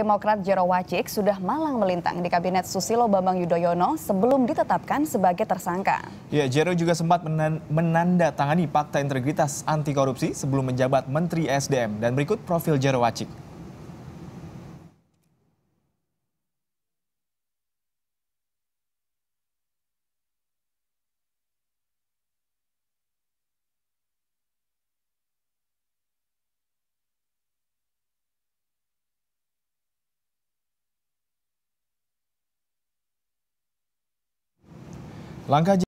Demokrat Jero Wacik sudah malang melintang di kabinet Susilo Bambang Yudhoyono sebelum ditetapkan sebagai tersangka. Ya, Jero juga sempat menandatangani Fakta Integritas Anti Korupsi sebelum menjabat Menteri SDM dan berikut profil Jero Wacik. Langkah